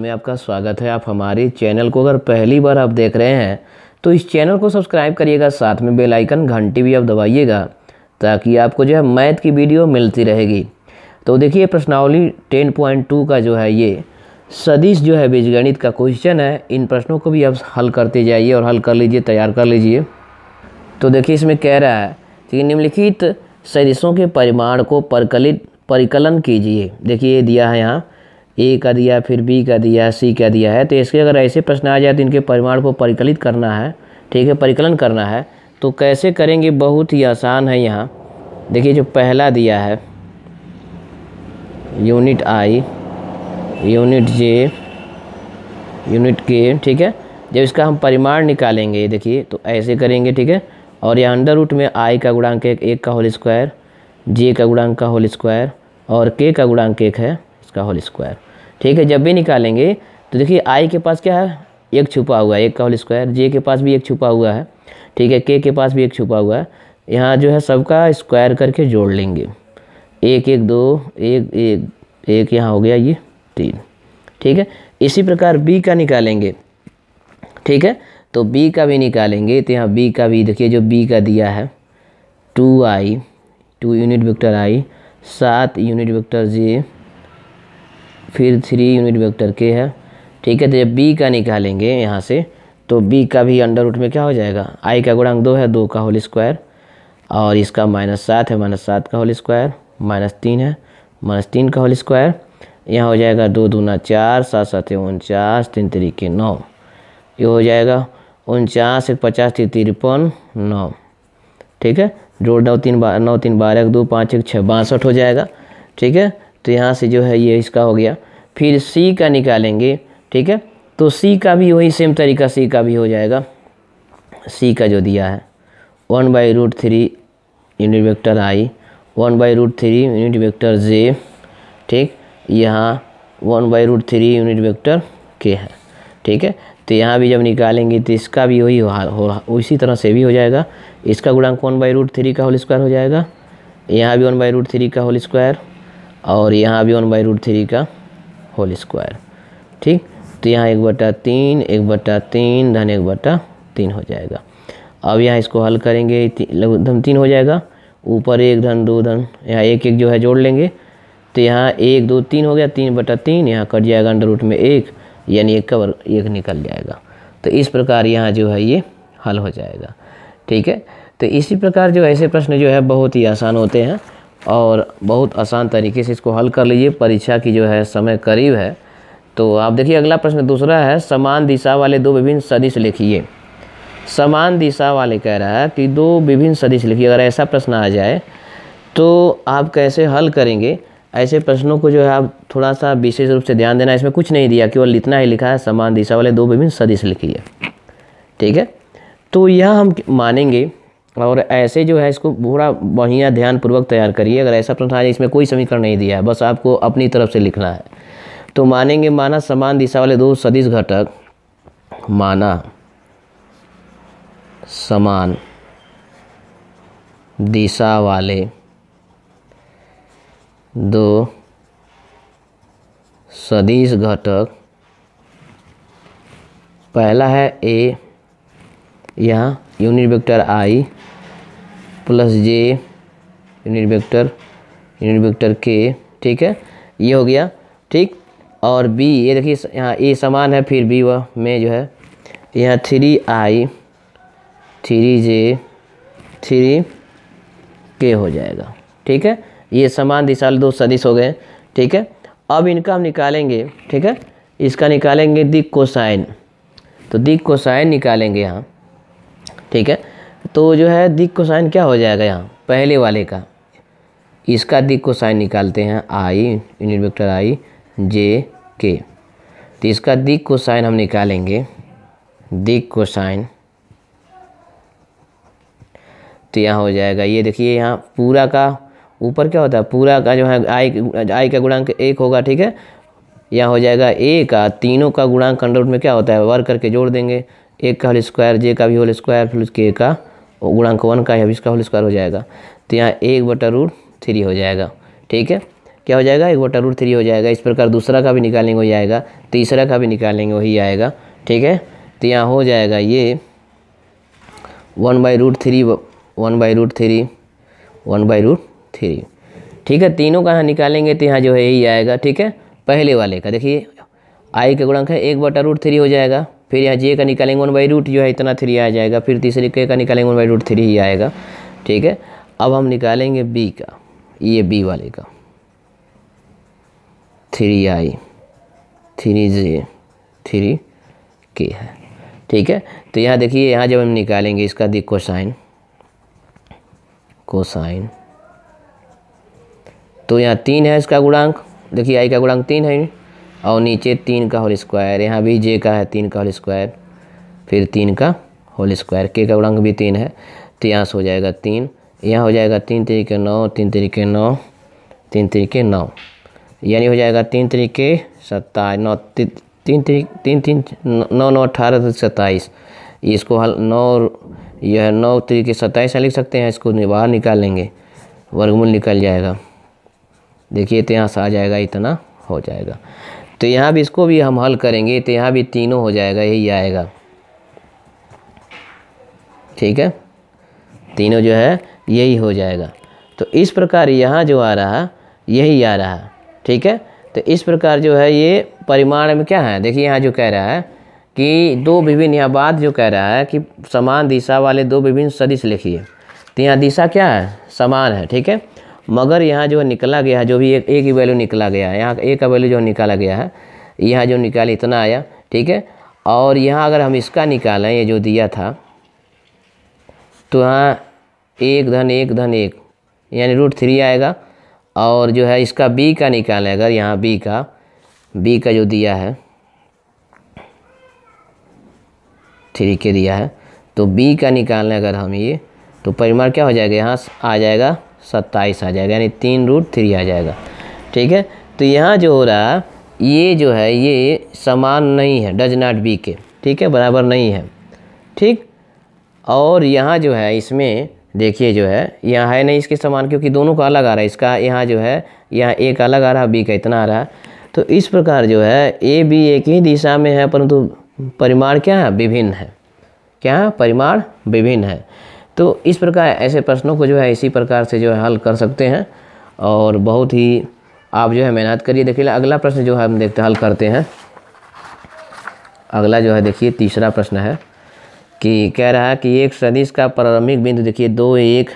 channel में आपका स्वागत है आप हमारे चैनल को अगर पहली बार आप देख रहे हैं तो इस चैनल को सब्सक्राइब करिएगा साथ में बेल आइकन घंटी भी आप दबाइएगा ताकि आपको जो है मैथ की वीडियो मिलती रहेगी तो देखिए प्रश्नावली 10.2 का जो है ये सदिश जो है बीजगणित का क्वेश्चन है इन प्रश्नों को भी आप हल करते जाइए और हल कर लीजिए तैयार कर लीजिए तो देखिए इसमें कह रहा है कि निम्नलिखित सदिशों के परिमाण को परकलित परिकलन कीजिए देखिए दिया है यहाँ ए का दिया फिर बी का दिया सी का दिया है तो इसके अगर ऐसे प्रश्न आ जाए तो इनके परिमाण को परिकलित करना है ठीक है परिकलन करना है तो कैसे करेंगे बहुत ही आसान है यहाँ देखिए जो पहला दिया है unit I unit J unit K ठीक है जब इसका हम परिमाण निकालेंगे देखिए तो ऐसे करेंगे ठीक है और यह अंडर रूट में आई का गुणांक एक एक का होल स्क्वायर जे का गुणांक का होल स्क्वायर और के का गुणांक एक है इसका होल स्क्वायर ठीक है जब भी निकालेंगे तो देखिए आई के पास क्या है एक छुपा हुआ है एक का होल स्क्वायर जे के पास भी एक छुपा हुआ है ठीक है के के पास भी एक छुपा हुआ है यहाँ जो है सबका स्क्वायर करके जोड़ लेंगे एक एक दो एक एक एक यहाँ हो गया ये तीन ठीक है इसी प्रकार बी का निकालेंगे ठीक है तो बी का भी निकालेंगे तो यहाँ बी का भी देखिए जो बी का दिया है two I two unit vector I सात यूनिट वेक्टर जे फिर थ्री यूनिट वेक्टर के है ठीक है तो जब बी का निकालेंगे यहाँ से तो बी का भी अंडर रूट में क्या हो जाएगा आई का गुणांक दो है दो का होल स्क्वायर और इसका माइनस सात है माइनस सात का होल स्क्वायर माइनस तीन है माइनस तीन का होल स्क्वायर यहाँ हो जाएगा दो दूना चार सात सात उनचास तीन तरीके नौ ये हो जाएगा उनचास एक पचास तीन तिरपन नौ ठीक है जोड़ नौ तीन बार नौ तीन बारह एक दो पाँच एक छः बासठ हो जाएगा ठीक है तो यहाँ से जो है ये इसका हो गया फिर सी का निकालेंगे ठीक है तो सी का भी वही सेम तरीका सी का भी हो जाएगा सी का जो दिया है one by root three unit vector I one by root three unit vector J ठीक यहाँ one by root three unit vector K है ठीक है तो यहाँ भी जब निकालेंगे तो इसका भी वही हो इसी तरह से भी हो जाएगा इसका गुणांक वन बाई रूट थ्री का होल स्क्वायर हो जाएगा यहाँ भी वन बाई रूट थ्री का होल स्क्वायर और यहाँ भी वन बाई रूट थ्री का होल स्क्वायर ठीक तो यहाँ एक बटा तीन एक बटा तीन धन एक बटा तीन हो जाएगा अब यहाँ इसको हल करेंगे धन तीन हो जाएगा ऊपर एक धन दो धन यहाँ एक एक जो है जोड़ लेंगे तो यहाँ एक दो तीन हो गया तीन बटा तीन यहाँ कट जाएगा अंडर रूट में एक यानी एक का एक निकल जाएगा तो इस प्रकार यहाँ जो है ये हल हो जाएगा ठीक है तो इसी प्रकार जो ऐसे प्रश्न जो है बहुत ही आसान होते हैं और बहुत आसान तरीके से इसको हल कर लीजिए परीक्षा की जो है समय करीब है तो आप देखिए अगला प्रश्न दूसरा है समान दिशा वाले दो विभिन्न सदिश लिखिए समान दिशा वाले कह रहा है कि दो विभिन्न सदिश लिखिए अगर ऐसा प्रश्न आ जाए तो आप कैसे हल करेंगे ऐसे प्रश्नों को जो है आप थोड़ा सा विशेष रूप से ध्यान देना इसमें कुछ नहीं दिया केवल इतना ही लिखा है समान दिशा वाले दो विभिन्न सदिश लिखिए ठीक है तो यह हम मानेंगे और ऐसे जो है इसको पूरा बढ़िया ध्यानपूर्वक तैयार करिए अगर ऐसा प्रश्न आ जाए इसमें कोई समीकरण नहीं दिया है बस आपको अपनी तरफ से लिखना है तो मानेंगे माना समान दिशा वाले दो सदिश घटक माना समान दिशा वाले दो सदिश घटक पहला है ए यहाँ unit vector I plus J unit vector unit vector K ठीक है ये हो गया ठीक और बी ये देखिए यहाँ ए समान है फिर बी वह में जो है यहाँ three I three J three K हो जाएगा ठीक है ये समान दिशा दो सदिश हो गए ठीक है अब इनका हम निकालेंगे ठीक है इसका निकालेंगे दिक कोसाइन तो दिक कोसाइन निकालेंगे यहाँ ठीक है तो जो है दिक साइन क्या हो जाएगा यहाँ पहले वाले का इसका दिक साइन निकालते हैं आई यूनिट वेक्टर आई जे के तो इसका दिक साइन हम निकालेंगे दिक साइन तो यहाँ हो जाएगा ये देखिए यहाँ पूरा का ऊपर क्या होता है पूरा का जो है आई आई का गुणांक एक होगा ठीक है यहाँ हो जाएगा ए का तीनों का गुणांक अंडर में क्या होता है वर्ग करके जोड़ देंगे एक का होल स्क्वायर जे का भी होल स्क्वायर फिर उसके का गुणांक वन का है अब इसका होल स्क्वायर हो जाएगा तो यहाँ एक बटा रूट थ्री हो जाएगा ठीक है क्या हो जाएगा एक बटा रूट थ्री हो जाएगा इस प्रकार दूसरा का भी निकालेंगे वही आएगा तीसरा का भी निकालेंगे वही आएगा ठीक है तो यहाँ हो जाएगा ये one by root three one by root three one by root three ठीक है तीनों का यहाँ निकालेंगे तो यहाँ जो है यही आएगा ठीक है पहले वाले का देखिए आई का गुणांक है एक बटा रूट थ्री हो जाएगा फिर यहाँ जे का निकालेंगे वन बाई रूट जो है इतना थ्री आ जाएगा फिर तीसरे के का निकालेंगे वन बाई रूट थ्री ही आएगा ठीक है अब हम निकालेंगे बी का ये बी वाले का three I three J three K है ठीक है तो यहाँ देखिए यहाँ जब हम निकालेंगे इसका दी कोसाइन कोसाइन तो यहाँ तीन है इसका गुणांक देखिए आई का गुणांक तीन है और नीचे तीन का होल स्क्वायर यहाँ भी जे का है तीन का होल स्क्वायर फिर तीन का होल स्क्वायर के का गुणांक भी तीन है तो यहाँ से हो जाएगा तीन यहाँ हो जाएगा तीन तरीके नौ तीन तरीके नौ तीन तरीके नौ यानी हो जाएगा तीन तरीके सत्ताईस नौ तीन तरीके तीन तीन नौ नौ अठारह सत्ताईस इसको हल नौ यह नौ तरीके सत्ताईस लिख सकते हैं इसको बाहर निकाल लेंगे वर्गमूल निकल जाएगा देखिए तो यहाँ से आ जाएगा इतना हो जाएगा तो यहाँ भी इसको भी हम हल करेंगे तो यहाँ भी तीनों हो जाएगा यही आएगा ठीक है तीनों जो है यही हो जाएगा तो इस प्रकार यहाँ जो आ रहा यही आ रहा ठीक है तो इस प्रकार जो है ये परिमाण में क्या है देखिए यहाँ जो कह रहा है कि दो विभिन्न यहाँ बात जो कह रहा है कि समान दिशा वाले दो विभिन्न सदिश लिखिए तो यहाँ दिशा क्या है समान है ठीक है मगर यहाँ जो निकला गया है जो भी एक ए की वैल्यू निकला गया है यहाँ ए का वैल्यू जो निकाला गया है यहाँ जो निकाले इतना आया ठीक है और यहाँ अगर हम इसका निकालें ये जो दिया था तो यहाँ एक धन एक धन एक यानी रूट थ्री आएगा और जो है इसका बी का निकालें अगर यहाँ बी का बी का जो दिया है थ्री के दिया है तो बी का निकालें अगर हम ये तो परिमाण क्या हो जाएगा यहाँ आ जाएगा सत्ताईस आ जाएगा यानी तीन रूट थ्री आ जाएगा ठीक है तो यहाँ जो हो रहा ये जो है ये समान नहीं है डज नॉट बी के ठीक है बराबर नहीं है ठीक और यहाँ जो है इसमें देखिए जो है यहाँ है नहीं इसके समान क्योंकि दोनों का अलग आ रहा है इसका यहाँ जो है यहाँ एक अलग आ रहा है बी का इतना आ रहा है तो इस प्रकार जो है ए बी एक ही दिशा में है परंतु परिमाण क्या है विभिन्न है क्या परिमाण विभिन्न है तो इस प्रकार ऐसे प्रश्नों को जो है इसी प्रकार से जो है हल कर सकते हैं और बहुत ही आप जो है मेहनत करिए देखिए अगला प्रश्न जो है हम देखते हल करते हैं अगला जो है देखिए तीसरा प्रश्न है कि कह रहा है कि एक सदिश का प्रारंभिक बिंदु देखिए दो एक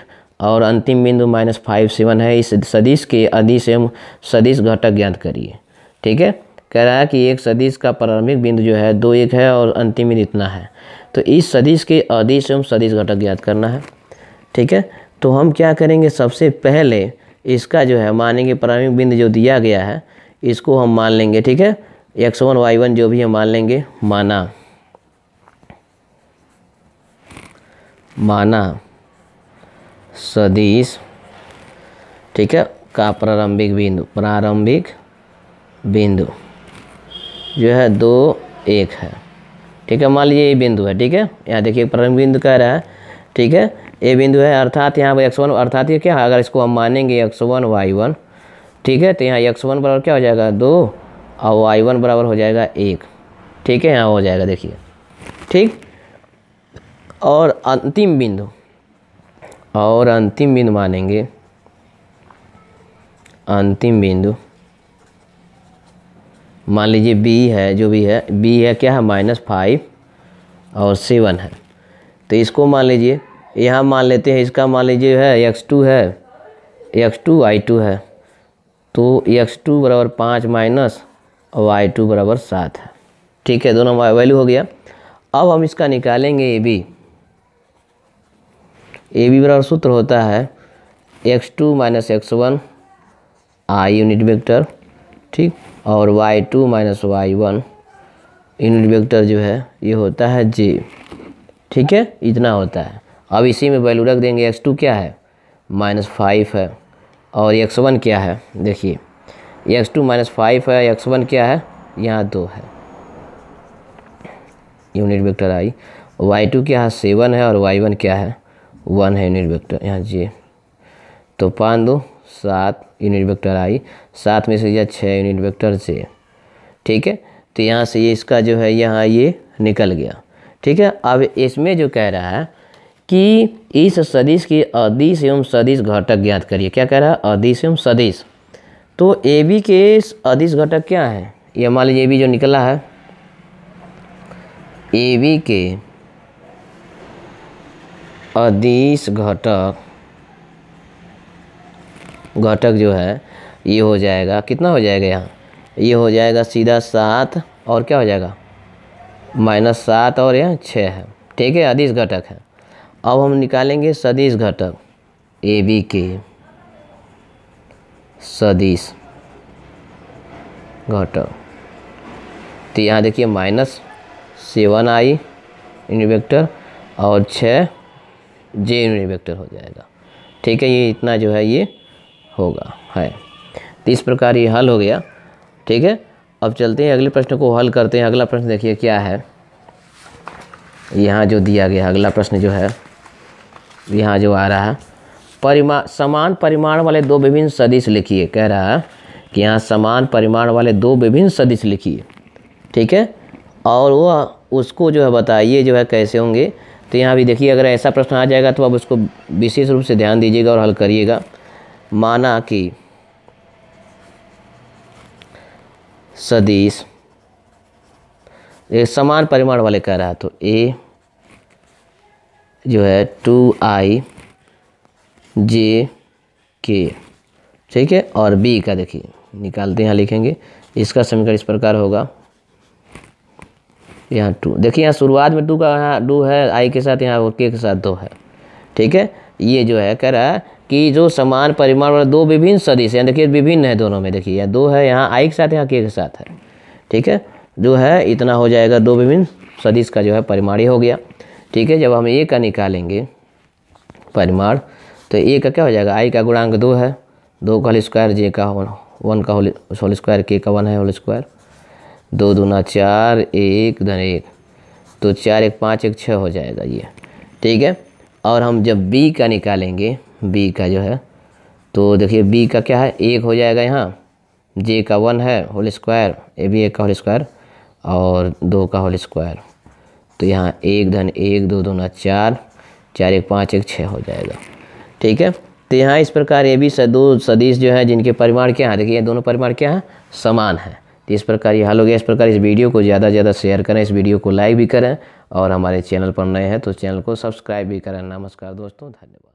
और अंतिम बिंदु माइनस फाइव सेवन है इस सदिश के अधिश एवं सदिश घटक ज्ञात करिए ठीक है कह रहा है कि एक सदिश का प्रारंभिक बिंदु जो है दो एक है और अंतिम बिंदु इतना है तो इस सदिश के अदिश एवं सदिश घटक ज्ञात करना है ठीक है तो हम क्या करेंगे सबसे पहले इसका जो है मानेंगे प्रारंभिक बिंदु जो दिया गया है इसको हम मान लेंगे ठीक है एक्स वन वाई वन जो भी हम मान लेंगे माना माना सदिश ठीक है का प्रारंभिक बिंदु प्रारंभिक बिंदु जो है दो एक है ठीक है मान लीजिए ये बिंदु है ठीक है यहाँ देखिए प्रथम बिंदु कह रहा है ठीक है ये बिंदु है अर्थात यहाँ पर एक्स वन अर्थात ये क्या है अगर इसको हम मानेंगे एक्स वन वाई वन ठीक है तो यहाँ एक्स वन बराबर क्या हो जाएगा दो और वाई वन बराबर हो जाएगा एक ठीक है यहाँ हो जाएगा देखिए ठीक और अंतिम बिंदु और अंतिम बिंदु मानेंगे अंतिम बिंदु मान लीजिए बी है जो भी है बी है क्या है माइनस फाइव और सेवन है तो इसको मान लीजिए यहाँ मान लेते हैं इसका मान लीजिए है एक्स टू है एक्स टू वाई टू है तो एक्स टू बराबर पाँच माइनस और वाई टू बराबर सात है ठीक है दोनों वैल्यू हो गया अब हम इसका निकालेंगे ए बी ए बी बराबर सूत्र होता है X two minus X one I unit vector ठीक और Y two minus Y one unit vector जो है ये होता है g ठीक है इतना होता है अब इसी में वैल्यू रख देंगे एक्स टू क्या है माइनस फाइव है और x1 वन क्या है देखिए एक्स टू माइनस फाइव है x1 वन क्या है यहाँ दो है unit vector I Y two क्या है सेवन है और वाई वन क्या है वन है यूनिट वेक्टर यहाँ जी तो पाँच दो सात यूनिट वेक्टर आई सात में से यह छः यूनिट वेक्टर से ठीक है तो यहाँ से ये इसका जो है यहाँ ये निकल गया ठीक है अब इसमें जो कह रहा है कि इस सदिश की अदिश एवं सदिश घटक ज्ञात करिए क्या कह रहा है अदिश एवं सदिश तो ए बी के अदिश घटक क्या है ये मान लीजिए बी जो निकला है ए बी के अदिश घटक घटक जो है ये हो जाएगा कितना हो जाएगा यहाँ ये हो जाएगा सीधा सात और क्या हो जाएगा माइनस सात और यहाँ छः है ठीक है अधिस घटक है अब हम निकालेंगे सदिश घटक ए बी के सदिश घटक तो यहाँ देखिए माइनस सेवन आई इन्वेक्टर और छः जे इन्वेक्टर हो जाएगा ठीक है ये इतना जो है ये होगा है तो इस प्रकार ये हल हो गया ठीक है अब चलते हैं अगले प्रश्न को हल करते हैं अगला प्रश्न देखिए क्या है यहाँ जो दिया गया अगला प्रश्न जो है यहाँ जो आ रहा है परिमा समान परिमाण वाले दो विभिन्न सदिश लिखिए कह रहा है कि यहाँ समान परिमाण वाले दो विभिन्न सदिश लिखिए ठीक है और वह उसको जो है बताइए जो है कैसे होंगे तो यहाँ भी देखिए अगर ऐसा प्रश्न आ जाएगा तो आप उसको विशेष रूप से ध्यान दीजिएगा और हल करिएगा माना कि सदिश समान परिमाण वाले कह रहा है तो ए जो है टू आई जे के ठीक है और बी का देखिए निकालते यहाँ लिखेंगे इसका समीकरण इस प्रकार होगा यहाँ टू देखिए यहाँ शुरुआत में टू का यहाँ टू है आई के साथ यहाँ के साथ दो है ठीक है ये जो है कह रहा है कि जो समान परिमाण वाले दो विभिन्न सदिश यानी देखिए विभिन्न है दोनों में देखिए दो है यहाँ आई के साथ यहाँ के के साथ है ठीक है जो है इतना हो जाएगा दो विभिन्न सदिश का जो है परिमाण हो गया ठीक है जब हम ए का निकालेंगे परिमाण तो ए का क्या हो जाएगा आई का गुणांक दो है दो का होल स्क्वायर जे का वन का होल होल स्क्वायर के का वन है होल स्क्वायर दो दूना चार एक धन एक तो चार एक पाँच एक छः हो जाएगा ये ठीक है और हम जब बी का निकालेंगे बी का जो है तो देखिए बी का क्या है एक हो जाएगा यहाँ जे का वन है होल स्क्वायर ए बी एक का होल स्क्वायर और दो का होल स्क्वायर तो यहाँ एक धन एक दो दोना चार चार एक पाँच एक छः हो जाएगा ठीक है तो यहाँ इस प्रकार ये भी दो सदीश जो है जिनके परिमाण क्या है देखिए ये दोनों परिमाण क्या है समान है तो इस प्रकार ये हल हो गया इस प्रकार इस वीडियो को ज़्यादा से ज़्यादा शेयर करें इस वीडियो को लाइक भी करें और हमारे चैनल पर नए हैं तो चैनल को सब्सक्राइब भी करें नमस्कार दोस्तों धन्यवाद